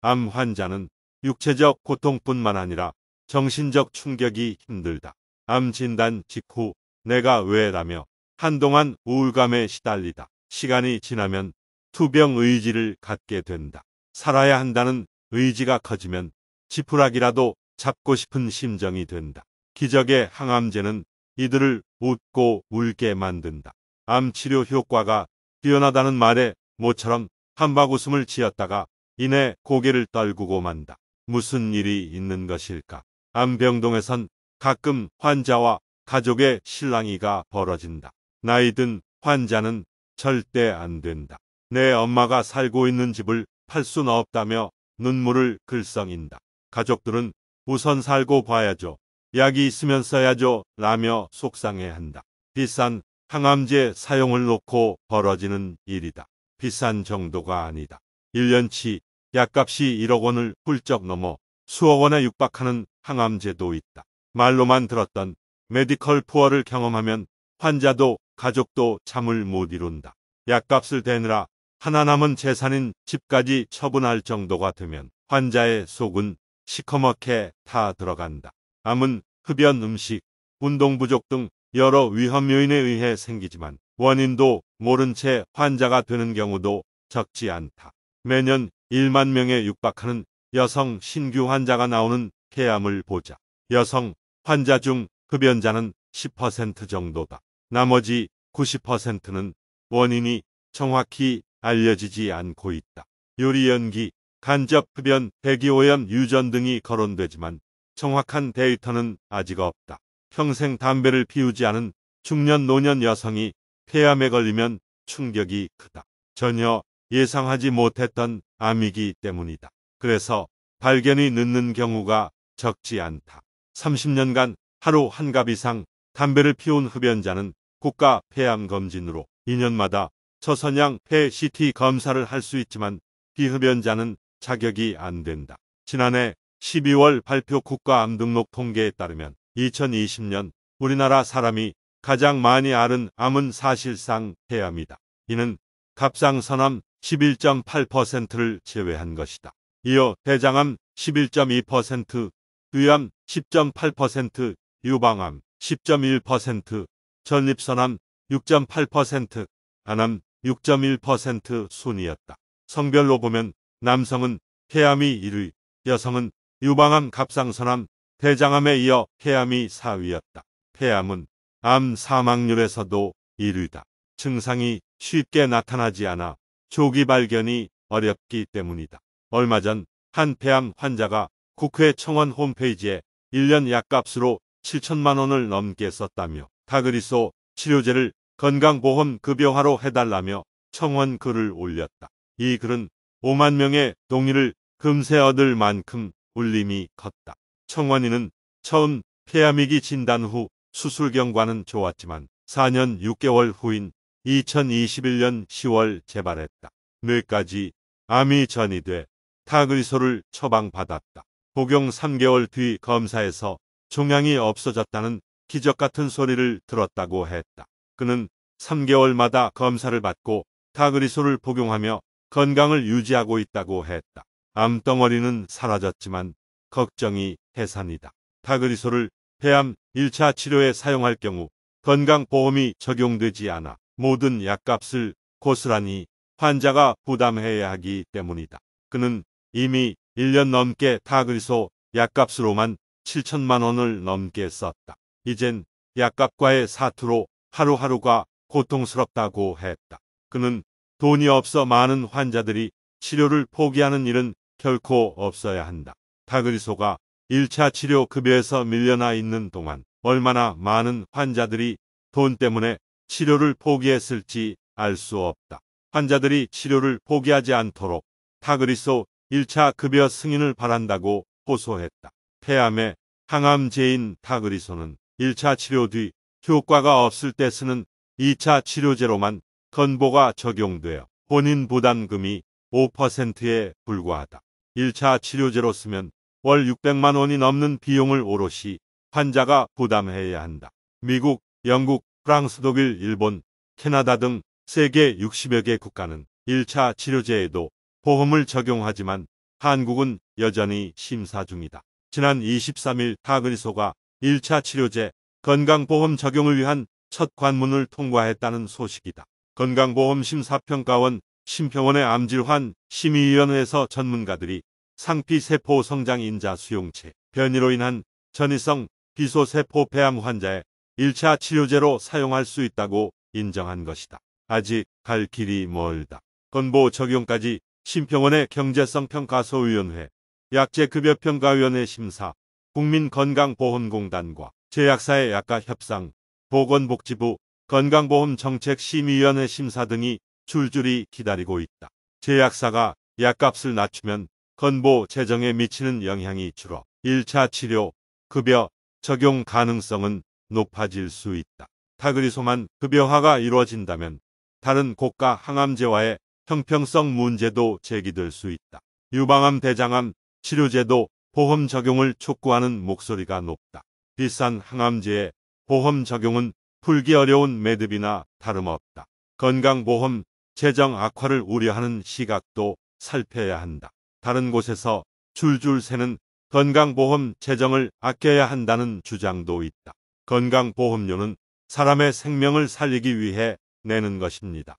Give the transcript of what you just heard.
암 환자는 육체적 고통뿐만 아니라 정신적 충격이 힘들다. 암 진단 직후 내가 왜라며 한동안 우울감에 시달리다. 시간이 지나면 투병 의지를 갖게 된다. 살아야 한다는 의지가 커지면 지푸라기라도 잡고 싶은 심정이 된다. 기적의 항암제는 이들을 웃고 울게 만든다. 암 치료 효과가 뛰어나다는 말에 모처럼 한박웃음을 지었다가 이내 고개를 떨구고 만다. 무슨 일이 있는 것일까? 암병동에선 가끔 환자와 가족의 실랑이가 벌어진다. 나이든 환자는 절대 안 된다. 내 엄마가 살고 있는 집을 팔 수는 없다며 눈물을 글썽인다. 가족들은 우선 살고 봐야죠. 약이 있으면 써야죠. 라며 속상해한다. 비싼 항암제 사용을 놓고 벌어지는 일이다. 비싼 정도가 아니다. 1년치 약값이 1억 원을 훌쩍 넘어 수억 원에 육박하는 항암제도 있다. 말로만 들었던 메디컬 푸어를 경험하면 환자도 가족도 잠을 못 이룬다. 약값을 대느라 하나 남은 재산인 집까지 처분할 정도가 되면 환자의 속은 시커멓게 다 들어간다. 암은 흡연 음식, 운동 부족 등 여러 위험 요인에 의해 생기지만 원인도 모른 채 환자가 되는 경우도 적지 않다. 매년 1만 명에 육박하는 여성 신규 환자가 나오는 폐암을 보자. 여성 환자 중 흡연자는 10% 정도다. 나머지 90%는 원인이 정확히 알려지지 않고 있다. 요리연기, 간접 흡연, 대기오염 유전 등이 거론되지만 정확한 데이터는 아직 없다. 평생 담배를 피우지 않은 중년 노년 여성이 폐암에 걸리면 충격이 크다. 전혀 예상하지 못했던 암이기 때문이다. 그래서 발견이 늦는 경우가 적지 않다. 30년간 하루 한갑 이상 담배를 피운 흡연자는 국가 폐암 검진으로 2년마다 처선양 폐 CT 검사를 할 수 있지만 비흡연자는 자격이 안 된다. 지난해 12월 발표 국가암 등록 통계에 따르면 2020년 우리나라 사람이 가장 많이 앓은 암은 사실상 폐암이다. 이는 갑상선암, 11.8%를 제외한 것이다. 이어 대장암 11.2%, 위암 10.8%, 유방암 10.1%, 전립선암 6.8%, 간암 6.1% 순이었다. 성별로 보면 남성은 폐암이 1위, 여성은 유방암 갑상선암, 대장암에 이어 폐암이 4위였다. 폐암은 암 사망률에서도 1위다. 증상이 쉽게 나타나지 않아 조기 발견이 어렵기 때문이다. 얼마 전 한 폐암 환자가 국회 청원 홈페이지에 1년 약값으로 7천만 원을 넘게 썼다며 다그리소 치료제를 건강보험 급여화로 해달라며 청원 글을 올렸다. 이 글은 5만 명의 동의를 금세 얻을 만큼 울림이 컸다. 청원이는 처음 폐암이기 진단 후 수술 경과는 좋았지만 4년 6개월 후인 2021년 10월 재발했다. 뇌까지 암이 전이돼 타의소를 처방받았다. 복용 3개월 뒤 검사에서 종양이 없어졌다는 기적 같은 소리를 들었다고 했다. 그는 3개월마다 검사를 받고 타그리소를 복용하며 건강을 유지하고 있다고 했다. 암덩어리는 사라졌지만 걱정이 해산이다. 타그리소를 폐암 1차 치료에 사용할 경우 건강보험이 적용되지 않아 모든 약값을 고스란히 환자가 부담해야 하기 때문이다. 그는 이미 1년 넘게 타글소 약값으로만 7천만 원을 넘게 썼다. 이젠 약값과의 사투로 하루하루가 고통스럽다고 했다. 그는 돈이 없어 많은 환자들이 치료를 포기하는 일은 결코 없어야 한다. 타그리소가 1차 치료 급여에서 밀려나 있는 동안 얼마나 많은 환자들이 돈 때문에 치료를 포기했을지 알 수 없다. 환자들이 치료를 포기하지 않도록 타그리소 1차 급여 승인을 바란다고 호소했다. 폐암의 항암제인 타그리소는 1차 치료 뒤 효과가 없을 때 쓰는 2차 치료제로만 건보가 적용되어 본인 부담금이 5%에 불과하다. 1차 치료제로 쓰면 월 600만 원이 넘는 비용을 오롯이 환자가 부담해야 한다. 미국, 영국, 프랑스, 독일, 일본, 캐나다 등 세계 60여 개 국가는 1차 치료제에도 보험을 적용하지만 한국은 여전히 심사 중이다. 지난 23일 타그리소가 1차 치료제 건강보험 적용을 위한 첫 관문을 통과했다는 소식이다. 건강보험심사평가원 심평원의 암질환 심의위원회에서 전문가들이 상피세포 성장인자 수용체 변이로 인한 전이성 비소세포 폐암 환자의 1차 치료제로 사용할 수 있다고 인정한 것이다. 아직 갈 길이 멀다. 건보 적용까지 심평원의 경제성평가소위원회, 약제급여평가위원회 심사, 국민건강보험공단과 제약사의 약가 협상, 보건복지부, 건강보험정책심의위원회 심사 등이 줄줄이 기다리고 있다. 제약사가 약값을 낮추면 건보 재정에 미치는 영향이 줄어 1차 치료, 급여, 적용 가능성은 높아질 수 있다. 타그리소만 급여화가 이루어진다면 다른 고가 항암제와의 형평성 문제도 제기될 수 있다. 유방암 대장암 치료제도 보험 적용을 촉구하는 목소리가 높다. 비싼 항암제의 보험 적용은 풀기 어려운 매듭이나 다름없다. 건강보험 재정 악화를 우려하는 시각도 살펴야 한다. 다른 곳에서 줄줄 새는 건강보험 재정을 아껴야 한다는 주장도 있다. 건강보험료는 사람의 생명을 살리기 위해 내는 것입니다.